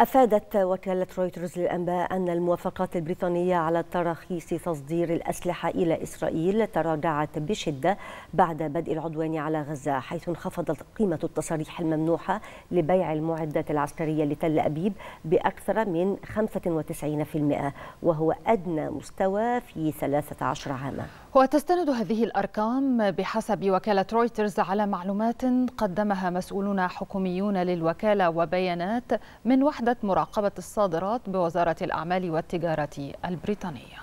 أفادت وكالة رويترز للأنباء أن الموافقات البريطانية على تراخيص تصدير الأسلحة إلى إسرائيل تراجعت بشدة بعد بدء العدوان على غزة حيث انخفضت قيمة التصاريح الممنوحة لبيع المعدات العسكرية لتل أبيب بأكثر من 95% وهو أدنى مستوى في 13 عاما وتستند هذه الأرقام بحسب وكالة رويترز على معلومات قدمها مسؤولون حكوميون للوكالة وبيانات من وحدة قيادة مراقبة الصادرات بوزارة الأعمال والتجارة البريطانية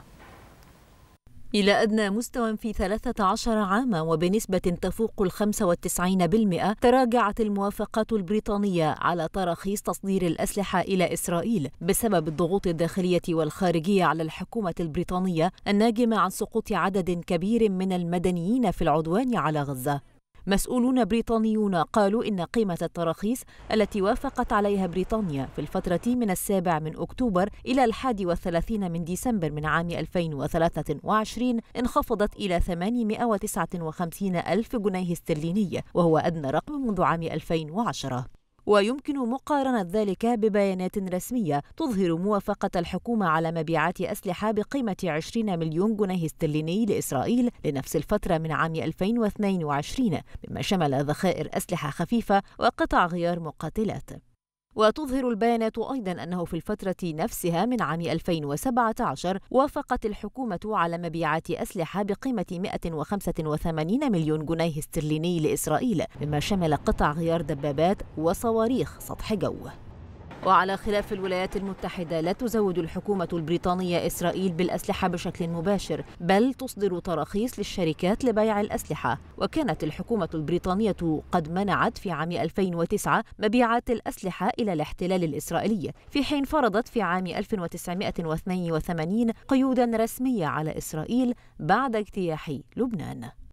إلى أدنى مستوى في 13 عاما وبنسبة تفوق ال 95% تراجعت الموافقات البريطانية على تراخيص تصدير الأسلحة إلى إسرائيل بسبب الضغوط الداخلية والخارجية على الحكومة البريطانية الناجمة عن سقوط عدد كبير من المدنيين في العدوان على غزة مسؤولون بريطانيون قالوا إن قيمة التراخيص التي وافقت عليها بريطانيا في الفترة من السابع من أكتوبر إلى الحادي والثلاثين من ديسمبر من عام 2023 انخفضت إلى 859 ألف جنيه استرليني وهو أدنى رقم منذ عام 2010 ويمكن مقارنة ذلك ببيانات رسمية تظهر موافقة الحكومة على مبيعات أسلحة بقيمة 20 مليون جنيه استرليني لإسرائيل لنفس الفترة من عام 2022 مما شمل ذخائر أسلحة خفيفة وقطع غيار مقاتلات وتظهر البيانات أيضا أنه في الفترة نفسها من عام 2017 وافقت الحكومة على مبيعات أسلحة بقيمة 185 مليون جنيه استرليني لإسرائيل مما شمل قطع غيار دبابات وصواريخ سطح جو وعلى خلاف الولايات المتحدة لا تزود الحكومة البريطانية إسرائيل بالأسلحة بشكل مباشر بل تصدر تراخيص للشركات لبيع الأسلحة وكانت الحكومة البريطانية قد منعت في عام 2009 مبيعات الأسلحة إلى الاحتلال الإسرائيلي في حين فرضت في عام 1982 قيودا رسمية على إسرائيل بعد اجتياح لبنان